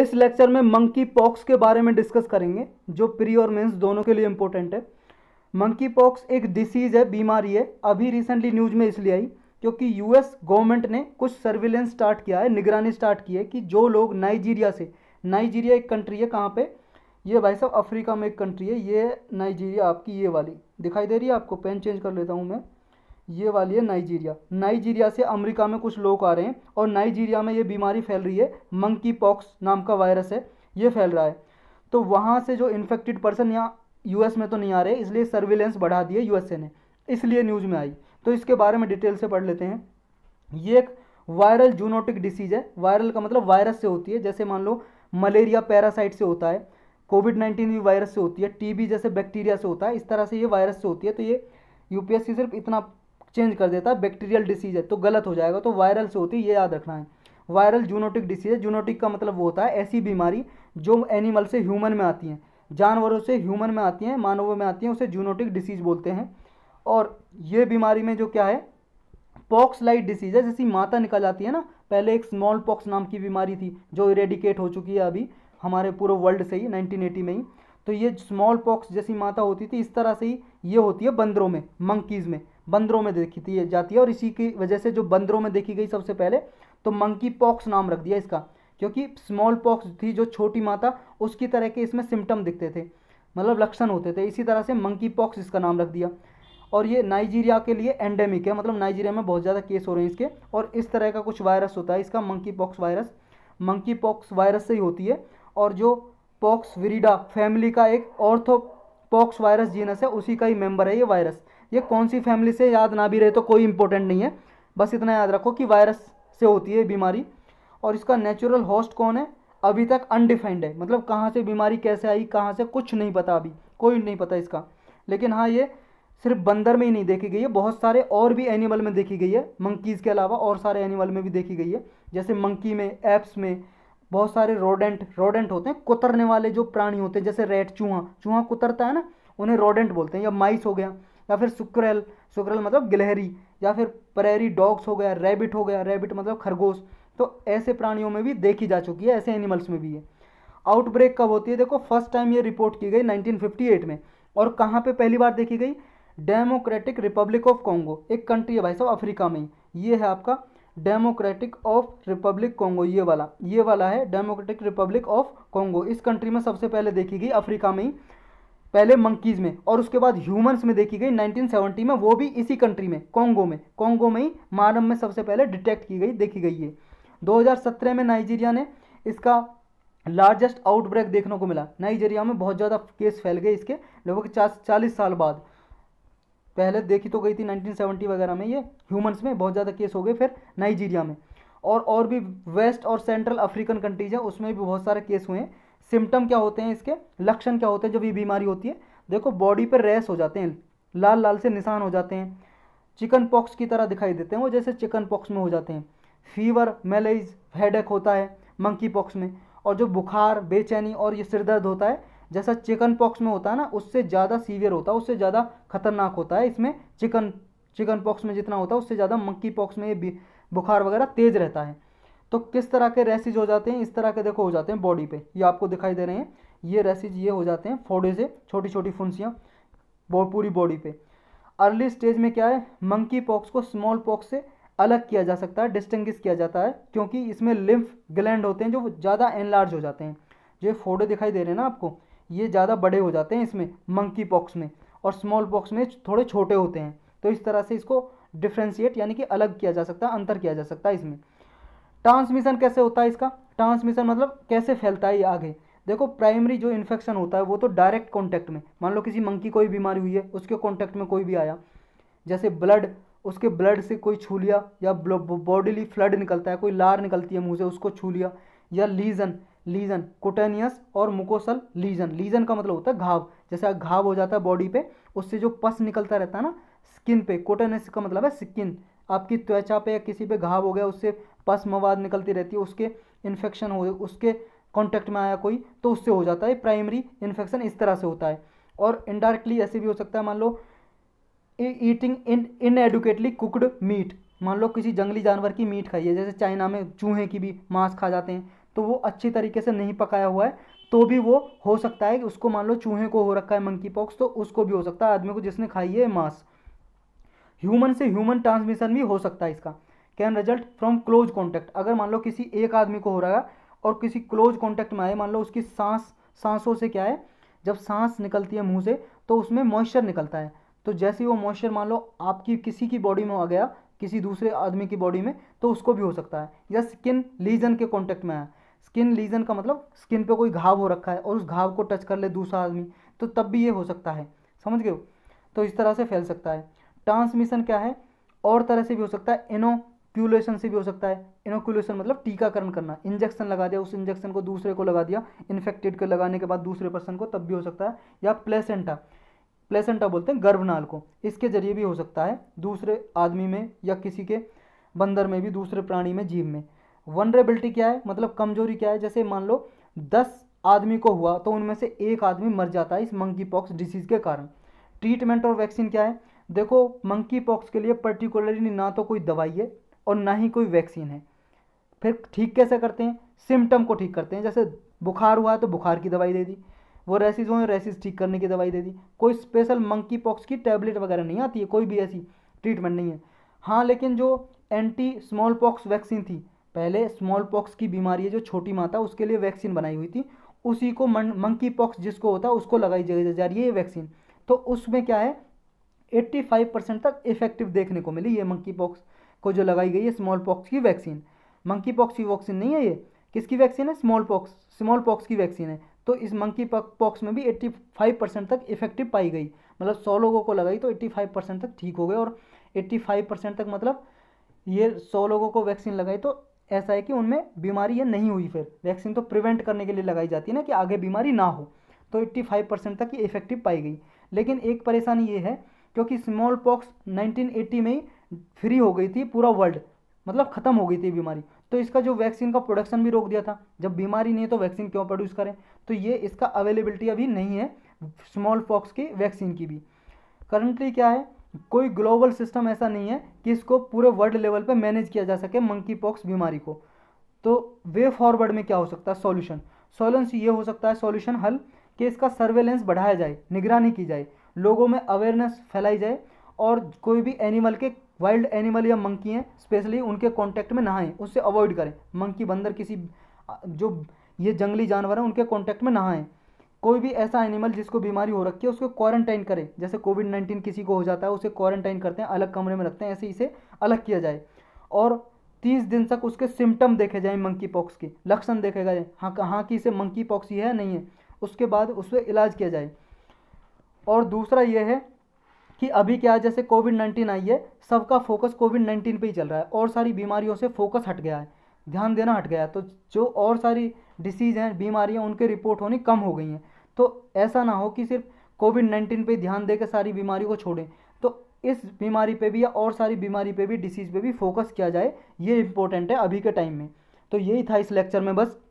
इस लेक्चर में monkey pox के बारे में डिस्कस करेंगे जो प्री और मेंस दोनों के लिए इम्पोर्टेंट है मंकी पॉक्स एक डिसीज़ है बीमारी है अभी रिसेंटली न्यूज में इसलिए आई क्योंकि यूएस गवर्नमेंट ने कुछ सर्विलेंस स्टार्ट किया है निगरानी स्टार्ट की है कि जो लोग नाइजीरिया से नाइजीरिया एक कंट्री है कहाँ पर ये भाई साहब अफ्रीका में एक कंट्री है ये नाइजीरिया आपकी ये वाली दिखाई दे रही है आपको पेन चेंज कर लेता हूँ मैं ये वाली है नाइजीरिया नाइजीरिया से अमेरिका में कुछ लोग आ रहे हैं और नाइजीरिया में ये बीमारी फैल रही है मंकी पॉक्स नाम का वायरस है ये फैल रहा है तो वहाँ से जो इन्फेक्टेड पर्सन यहाँ यूएस में तो नहीं आ रहे इसलिए सर्विलेंस बढ़ा दिए है यूएसए ने इसलिए न्यूज़ में आई तो इसके बारे में डिटेल से पढ़ लेते हैं ये एक वायरल जूनोटिक डिसीज़ है वायरल का मतलब वायरस से होती है जैसे मान लो मलेरिया पैरासाइट से होता है कोविड नाइन्टीन भी वायरस से होती है टीबी जैसे बैक्टीरिया से होता है इस तरह से ये वायरस से होती है तो ये यूपीएससी सिर्फ इतना चेंज कर देता है बैक्टीरियल डिसीज है तो गलत हो जाएगा तो वायरल से होती है ये याद रखना है वायरल जूनोटिक डिसीज है जूनोटिक का मतलब वो होता है ऐसी बीमारी जो एनिमल से ह्यूमन में आती हैं जानवरों से ह्यूमन में आती हैं मानवों में आती हैं उसे जूनोटिक डिसीज बोलते हैं और ये बीमारी में जो क्या है पॉक्स लाइट डिसीज है जैसी माता निकल जाती है ना पहले एक स्मॉल पॉक्स नाम की बीमारी थी जो इरेडिकेट हो चुकी है अभी हमारे पूरे वर्ल्ड से ही 1980 में ही तो ये स्मॉल पॉक्स जैसी माता होती थी इस तरह से ही ये होती है बंदरों में मंकीज़ में बंदरों में देखी थी जाती है और इसी की वजह से जो बंदरों में देखी गई सबसे पहले तो मंकी पॉक्स नाम रख दिया इसका क्योंकि स्मॉल पॉक्स थी जो छोटी माता उसकी तरह के इसमें सिम्टम दिखते थे मतलब लक्षण होते थे इसी तरह से मंकी पॉक्स इसका नाम रख दिया और ये नाइजीरिया के लिए एंडेमिक है मतलब नाइजीरिया में बहुत ज़्यादा केस हो रहे हैं इसके और इस तरह का कुछ वायरस होता है इसका monkey pox virus monkey pox virus से ही होती है और जो पॉक्स विरिडा फैमिली का एक ऑर्थो पॉक्स वायरस जीनस है उसी का ही मेंबर है ये वायरस ये कौन सी फैमिली से याद ना भी रहे तो कोई इंपॉर्टेंट नहीं है बस इतना याद रखो कि वायरस से होती है बीमारी और इसका नेचुरल होस्ट कौन है अभी तक अनडिफाइंड है मतलब कहाँ से बीमारी कैसे आई कहाँ से कुछ नहीं पता अभी कोई नहीं पता इसका लेकिन हाँ ये सिर्फ बंदर में ही नहीं देखी गई है बहुत सारे और भी एनिमल में देखी गई है मंकीज़ के अलावा और सारे एनिमल में भी देखी गई है जैसे मंकी में एप्स में बहुत सारे रोडेंट रोडेंट होते हैं कुतरने वाले जो प्राणी होते हैं जैसे रेट चूहा चूहा कुतरता है ना उन्हें रोडेंट बोलते हैं या माइस हो गया या फिर सुक्रेल सुक्रेल मतलब गिलहरी या फिर परेरी डॉग्स हो गया रैबिट हो गया रैबिट मतलब खरगोश तो ऐसे प्राणियों में भी देखी जा चुकी है ऐसे एनिमल्स में भी है आउटब्रेक कब होती है देखो फर्स्ट टाइम ये रिपोर्ट की गई 1958 में और कहाँ पे पहली बार देखी गई डेमोक्रेटिक रिपब्लिक ऑफ कॉन्गो एक कंट्री है भाई साहब अफ्रीका में ये है आपका डेमोक्रेटिक ऑफ रिपब्लिक कॉन्गो ये वाला ये वाला है डेमोक्रेटिक रिपब्लिक ऑफ कॉन्गो इस कंट्री में सबसे पहले देखी गई अफ्रीका में ही पहले मंकीज में और उसके बाद ह्यूमंस में देखी गई 1970 में वो भी इसी कंट्री में कॉन्गो में कॉन्गो में ही मानव में सबसे पहले डिटेक्ट की गई देखी गई है 2017 में नाइजीरिया ने इसका लार्जेस्ट आउटब्रेक देखने को मिला नाइजीरिया में बहुत ज़्यादा केस फैल गए इसके लगभग चालीस साल बाद पहले देखी तो गई थी 1970 वगैरह में ये ह्यूमंस में बहुत ज़्यादा केस हो गए फिर नाइजीरिया में और और भी वेस्ट और सेंट्रल अफ्रीकन कंट्रीज है उसमें भी बहुत सारे केस हुए हैं सिम्टम क्या होते हैं इसके लक्षण क्या होते हैं जब ये बीमारी होती है देखो बॉडी पर रेस हो जाते हैं लाल लाल से निशान हो जाते हैं चिकन पॉक्स की तरह दिखाई देते हैं वो जैसे चिकन पॉक्स में हो जाते हैं फीवर मेलेज हेडेक होता है मंकी पॉक्स में और जो बुखार बेचैनी और ये सिरदर्द होता है जैसा चिकन पॉक्स में होता है ना उससे ज़्यादा सीवियर होता है उससे ज़्यादा खतरनाक होता है इसमें चिकन चिकन पॉक्स में जितना होता है उससे ज़्यादा मंकी पॉक्स में ये बुखार वगैरह तेज़ रहता है तो किस तरह के रेसिज हो जाते हैं इस तरह के देखो हो जाते हैं बॉडी पे ये आपको दिखाई दे रहे हैं ये रेसिज ये हो जाते हैं फोड़े से छोटी छोटी फुंसियाँ पूरी बॉडी पे अर्ली स्टेज में क्या है मंकी पॉक्स को स्मॉल पॉक्स से अलग किया जा सकता है डिस्टिंग्विश किया जाता है क्योंकि इसमें लिम्फ ग्लैंड होते हैं जो ज़्यादा एनलार्ज हो जाते हैं जो फोड़े दिखाई दे रहे हैं ना आपको ये ज़्यादा बड़े हो जाते हैं इसमें मंकी पॉक्स में और स्मॉल पॉक्स में थोड़े छोटे होते हैं तो इस तरह से इसको डिफ्रेंशिएट यानी कि अलग किया जा सकता है अंतर किया जा सकता है इसमें ट्रांसमिशन कैसे होता है इसका ट्रांसमिशन मतलब कैसे फैलता है ये आगे देखो प्राइमरी जो इन्फेक्शन होता है वो तो डायरेक्ट कॉन्टैक्ट में मान लो किसी मंकी कोई बीमारी हुई है उसके कॉन्टैक्ट में कोई भी आया जैसे ब्लड उसके ब्लड से कोई छू लिया या बॉडीली फ्लड निकलता है कोई लार निकलती है मुँह से उसको छू लिया या लीजन लीजन कोटेनियस और मुकोसल लीजन लीजन का मतलब होता है घाव जैसे घाव हो जाता है बॉडी पे उससे जो पस निकलता रहता है ना स्किन पे कोटेनियस का मतलब है स्किन आपकी त्वचा पे या किसी पे घाव हो गया उससे पस मवाद निकलती रहती है उसके इन्फेक्शन हो उसके कॉन्टैक्ट में आया कोई तो उससे हो जाता है प्राइमरी इन्फेक्शन इस तरह से होता है और इनडायरेक्टली ऐसे भी हो सकता है मान लो eating in inadequately cooked meat मान लो किसी जंगली जानवर की मीट खाई है जैसे चाइना में चूहे की भी मांस खा जाते हैं तो वो अच्छी तरीके से नहीं पकाया हुआ है तो भी वो हो सकता है कि उसको मान लो चूहे को हो रखा है मंकी पॉक्स तो उसको भी हो सकता है आदमी को जिसने खाई है मांस ह्यूमन से ह्यूमन ट्रांसमिशन भी हो सकता है इसका can result from close contact अगर मान लो किसी एक आदमी को हो रहा है और किसी क्लोज कॉन्टैक्ट में आए मान लो उसकी सांस सांसों से क्या है जब सांस निकलती है मुंह से तो उसमें मॉइस्चर निकलता है तो जैसे वो मॉइस्चर मान लो आपकी किसी की बॉडी में आ गया किसी दूसरे आदमी की बॉडी में तो उसको भी हो सकता है या स्किन लीजन के कॉन्टैक्ट में आया स्किन लीजन का मतलब स्किन पे कोई घाव हो रखा है और उस घाव को टच कर ले दूसरा आदमी तो तब भी ये हो सकता है समझ गए तो इस तरह से फैल सकता है ट्रांसमिशन क्या है और तरह से भी हो सकता है इनोक्यूलेशन से भी हो सकता है इनोक्यूलेशन मतलब टीकाकरण करना इंजेक्शन लगा दिया उस इंजेक्शन को दूसरे को लगा दिया इन्फेक्टेड के लगाने के बाद दूसरे पर्सन को तब भी हो सकता है या प्लेसेंटा प्लेसेंटा बोलते हैं गर्भनाल को इसके जरिए भी हो सकता है दूसरे आदमी में या किसी के बंदर में भी दूसरे प्राणी में जीव में वनरेबिलिटी क्या है मतलब कमजोरी क्या है जैसे मान लो दस आदमी को हुआ तो उनमें से एक आदमी मर जाता है इस मंकी पॉक्स डिसीज़ के कारण ट्रीटमेंट और वैक्सीन क्या है देखो मंकी पॉक्स के लिए पर्टिकुलरली ना तो कोई दवाई है और ना ही कोई वैक्सीन है फिर ठीक कैसे करते हैं सिम्टम को ठीक करते हैं जैसे बुखार हुआ है तो बुखार की दवाई दे दी वो रेसिस हुए रेसिस ठीक करने की दवाई दे दी कोई स्पेशल मंकी पॉक्स की टैबलेट वगैरह नहीं आती है कोई भी ऐसी ट्रीटमेंट नहीं है हाँ लेकिन जो एंटी स्मॉल पॉक्स वैक्सीन थी पहले स्मॉल पॉक्स की बीमारी है जो छोटी माता उसके लिए वैक्सीन बनाई हुई थी उसी को मंकी पॉक्स जिसको होता है उसको लगाई जा रही है ये वैक्सीन तो उसमें क्या है 85 परसेंट तक इफेक्टिव देखने को मिली ये मंकी पॉक्स को जो लगाई गई है स्मॉल पॉक्स की वैक्सीन मंकी पॉक्स की वैक्सीन नहीं है ये किसकी वैक्सीन है स्मॉल पॉक्स स्मॉल पॉक्स की वैक्सीन है तो इस मंकी पॉक्स में भी 85 परसेंट तक इफेक्टिव पाई गई मतलब 100 लोगों को लगाई तो 85 परसेंट तक ठीक हो गए और 85 परसेंट तक मतलब ये 100 लोगों को वैक्सीन लगाई तो ऐसा है कि उनमें बीमारी ये नहीं हुई फिर वैक्सीन तो प्रिवेंट करने के लिए लगाई जाती है ना कि आगे बीमारी ना हो तो 85 परसेंट तक ये इफेक्टिव पाई गई लेकिन एक परेशानी ये है क्योंकि स्मॉल पॉक्स 1980 में ही फ्री हो गई थी पूरा वर्ल्ड मतलब ख़त्म हो गई थी बीमारी तो इसका जो वैक्सीन का प्रोडक्शन भी रोक दिया था जब बीमारी नहीं है तो वैक्सीन क्यों प्रोड्यूस करें तो ये इसका अवेलेबिलिटी अभी नहीं है स्मॉल पॉक्स की वैक्सीन की भी करंटली क्या है कोई ग्लोबल सिस्टम ऐसा नहीं है कि इसको पूरे वर्ल्ड लेवल पर मैनेज किया जा सके मंकी पॉक्स बीमारी को तो वे फॉरवर्ड में क्या हो सकता है सॉल्यूशन सॉल्यूशन ये हो सकता है सॉल्यूशन हल कि इसका सर्वेलेंस बढ़ाया जाए निगरानी की जाए लोगों में अवेयरनेस फैलाई जाए और कोई भी एनिमल के वाइल्ड एनिमल या मंकी हैं स्पेशली उनके कांटेक्ट में ना उससे अवॉइड करें मंकी बंदर किसी जो ये जंगली जानवर हैं उनके कांटेक्ट में ना आएँ कोई भी ऐसा एनिमल जिसको बीमारी हो रखी है उसको क्वारंटाइन करें जैसे कोविड नाइन्टीन किसी को हो जाता है उसे क्वारंटाइन करते हैं अलग कमरे में रखते हैं ऐसे इसे अलग किया जाए और तीस दिन तक उसके सिम्टम देखे जाए मंकी पॉक्स के लक्षण देखे गए हाँ हाँ कि इसे मंकी पॉक्स ही है नहीं है उसके बाद उससे इलाज किया जाए और दूसरा ये है कि अभी क्या जैसे कोविड नाइन्टीन आई है सबका फोकस कोविड नाइन्टीन पे ही चल रहा है और सारी बीमारियों से फोकस हट गया है ध्यान देना हट गया है तो जो और सारी डिसीज़ हैं बीमारियाँ उनके रिपोर्ट होनी कम हो गई हैं तो ऐसा ना हो कि सिर्फ कोविड नाइन्टीन पर ध्यान देकर सारी बीमारी को छोड़ें तो इस बीमारी पे भी या और सारी बीमारी पे भी डिसीज़ पे भी फोकस किया जाए ये इंपॉर्टेंट है अभी के टाइम में तो यही था इस लेक्चर में बस